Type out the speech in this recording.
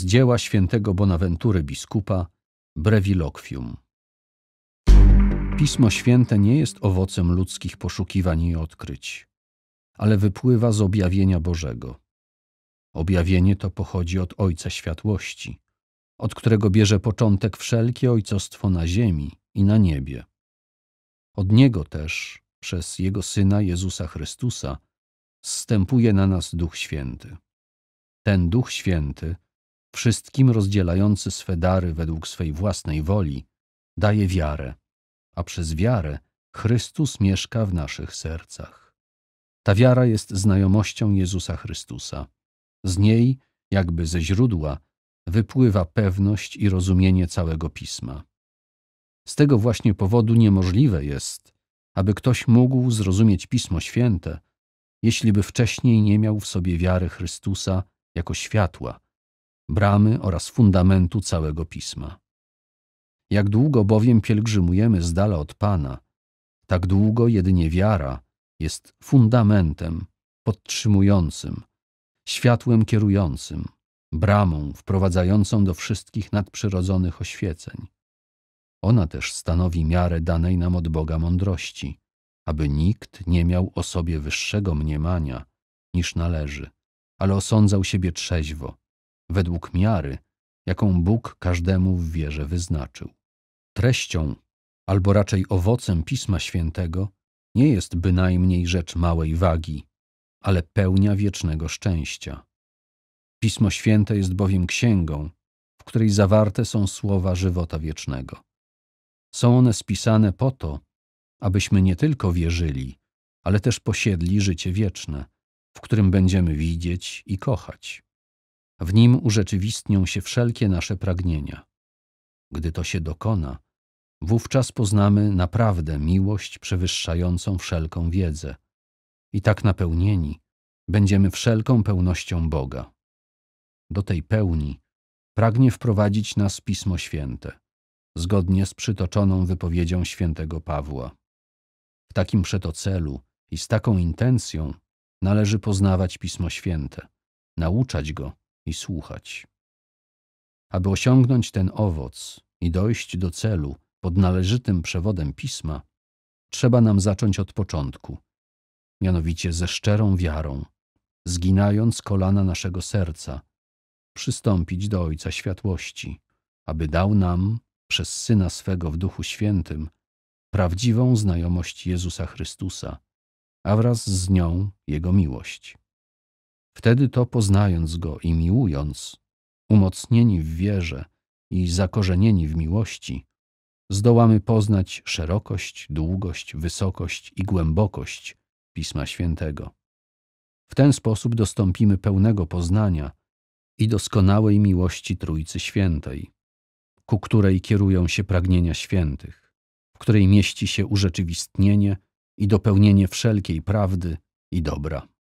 z dzieła świętego Bonaventury biskupa Breviloquium. Pismo Święte nie jest owocem ludzkich poszukiwań i odkryć, ale wypływa z objawienia Bożego. Objawienie to pochodzi od Ojca Światłości, od którego bierze początek wszelkie ojcostwo na ziemi i na niebie. Od Niego też, przez Jego Syna Jezusa Chrystusa, zstępuje na nas Duch Święty. Ten Duch Święty Wszystkim rozdzielający swe dary według swej własnej woli daje wiarę, a przez wiarę Chrystus mieszka w naszych sercach. Ta wiara jest znajomością Jezusa Chrystusa. Z niej, jakby ze źródła, wypływa pewność i rozumienie całego pisma. Z tego właśnie powodu niemożliwe jest, aby ktoś mógł zrozumieć Pismo Święte, jeśli by wcześniej nie miał w sobie wiary Chrystusa jako światła, bramy oraz fundamentu całego pisma. Jak długo bowiem pielgrzymujemy z dala od Pana, tak długo jedynie wiara jest fundamentem podtrzymującym, światłem kierującym, bramą wprowadzającą do wszystkich nadprzyrodzonych oświeceń. Ona też stanowi miarę danej nam od Boga mądrości, aby nikt nie miał o sobie wyższego mniemania niż należy, ale osądzał siebie trzeźwo, według miary, jaką Bóg każdemu w wierze wyznaczył. Treścią, albo raczej owocem Pisma Świętego, nie jest bynajmniej rzecz małej wagi, ale pełnia wiecznego szczęścia. Pismo Święte jest bowiem księgą, w której zawarte są słowa żywota wiecznego. Są one spisane po to, abyśmy nie tylko wierzyli, ale też posiedli życie wieczne, w którym będziemy widzieć i kochać. W nim urzeczywistnią się wszelkie nasze pragnienia. Gdy to się dokona, wówczas poznamy naprawdę miłość przewyższającą wszelką wiedzę. I tak napełnieni będziemy wszelką pełnością Boga. Do tej pełni pragnie wprowadzić nas Pismo Święte, zgodnie z przytoczoną wypowiedzią świętego Pawła. W takim przeto celu i z taką intencją należy poznawać Pismo Święte, nauczać go i słuchać. Aby osiągnąć ten owoc i dojść do celu pod należytym przewodem pisma, trzeba nam zacząć od początku, mianowicie ze szczerą wiarą, zginając kolana naszego serca, przystąpić do Ojca Światłości, aby dał nam, przez Syna swego w Duchu Świętym, prawdziwą znajomość Jezusa Chrystusa, a wraz z nią Jego miłość. Wtedy to poznając go i miłując, umocnieni w wierze i zakorzenieni w miłości, zdołamy poznać szerokość, długość, wysokość i głębokość Pisma Świętego. W ten sposób dostąpimy pełnego poznania i doskonałej miłości Trójcy Świętej, ku której kierują się pragnienia świętych, w której mieści się urzeczywistnienie i dopełnienie wszelkiej prawdy i dobra.